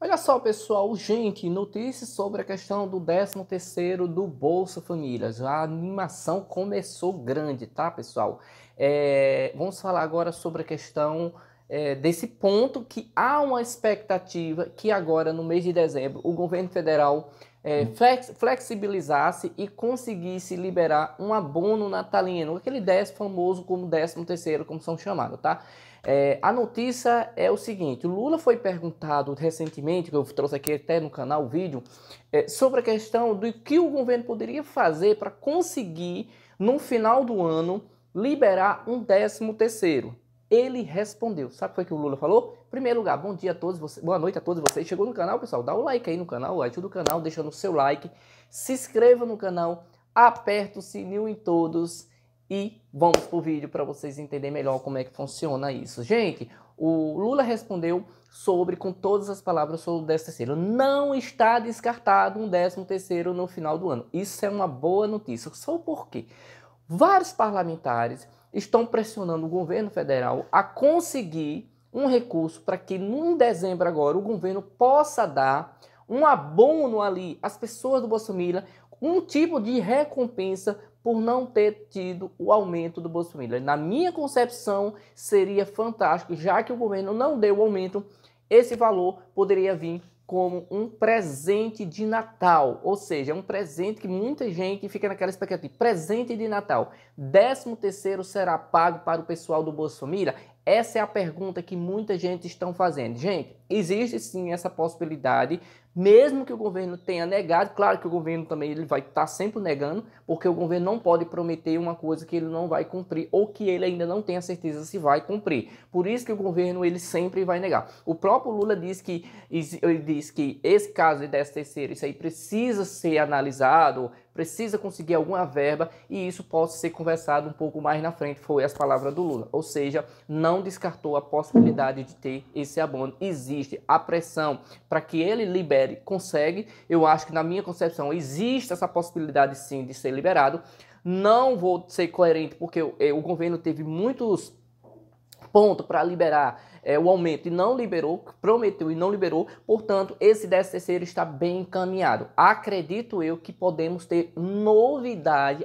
Olha só, pessoal, gente, notícias sobre a questão do 13º do Bolsa Família. a animação começou grande, tá, pessoal? É, vamos falar agora sobre a questão é, desse ponto que há uma expectativa que agora, no mês de dezembro, o governo federal é, hum. flex, flexibilizasse e conseguisse liberar um abono natalino, aquele 10 famoso como 13 terceiro, como são chamados, tá? É, a notícia é o seguinte: o Lula foi perguntado recentemente, que eu trouxe aqui até no canal o vídeo, é, sobre a questão do que o governo poderia fazer para conseguir, no final do ano, liberar um décimo terceiro. Ele respondeu. Sabe o que foi que o Lula falou? Primeiro lugar, bom dia a todos, vocês, boa noite a todos vocês. Chegou no canal, pessoal, dá o like aí no canal, ajuda o canal, deixando o seu like, se inscreva no canal, aperta o sininho em todos e vamos pro vídeo para vocês entenderem melhor como é que funciona isso. Gente, o Lula respondeu sobre, com todas as palavras, sobre o 13 terceiro. Não está descartado um 13 terceiro no final do ano. Isso é uma boa notícia. Só porque Vários parlamentares estão pressionando o governo federal a conseguir um recurso para que no dezembro agora o governo possa dar um abono ali às pessoas do Bolsa Família, um tipo de recompensa por não ter tido o aumento do Bolsa Família. Na minha concepção, seria fantástico, já que o governo não deu o aumento, esse valor poderia vir como um presente de Natal, ou seja, é um presente que muita gente fica naquela expectativa. Presente de Natal. 13 terceiro será pago para o pessoal do Bolsa Família? Essa é a pergunta que muita gente está fazendo. Gente, existe sim essa possibilidade, mesmo que o governo tenha negado, claro que o governo também ele vai estar tá sempre negando, porque o governo não pode prometer uma coisa que ele não vai cumprir ou que ele ainda não tenha certeza se vai cumprir. Por isso que o governo ele sempre vai negar. O próprio Lula diz que ele diz que esse caso de 10 terceiro, isso aí precisa ser analisado, precisa conseguir alguma verba e isso pode ser conversado um pouco mais na frente, foi as palavras do Lula. Ou seja, não descartou a possibilidade de ter esse abono. Existe a pressão para que ele libere consegue. Eu acho que na minha concepção existe essa possibilidade sim de ser liberado. Não vou ser coerente porque o, o governo teve muitos pontos para liberar é, o aumento e não liberou, prometeu e não liberou, portanto, esse 13 está bem encaminhado. Acredito eu que podemos ter novidades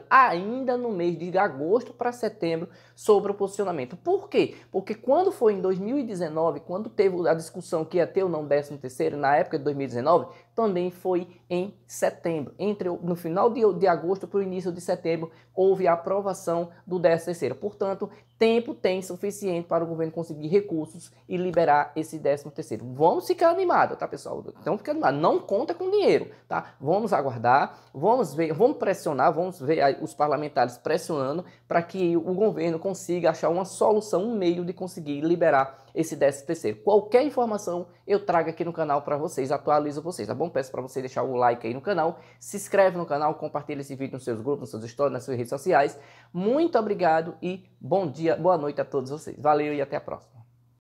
ainda no mês de agosto para setembro sobre o posicionamento. Por quê? Porque quando foi em 2019, quando teve a discussão que ia ter ou não 13 terceiro, na época de 2019, também foi em setembro. Entre no final de, de agosto para o início de setembro houve a aprovação do 13 terceiro. Portanto, tempo tem suficiente para o governo conseguir recursos e liberar esse 13 terceiro. Vamos ficar animados, tá, pessoal? Então fica animado. Não conta com dinheiro, tá? Vamos aguardar, vamos ver, vamos pressionar, vamos ver os parlamentares pressionando para que o governo consiga achar uma solução, um meio de conseguir liberar esse 13 Qualquer informação eu trago aqui no canal para vocês, atualizo vocês, tá bom? Peço para você deixar o like aí no canal, se inscreve no canal, compartilha esse vídeo nos seus grupos, nos seus stories, nas suas redes sociais. Muito obrigado e bom dia, boa noite a todos vocês. Valeu e até a próxima.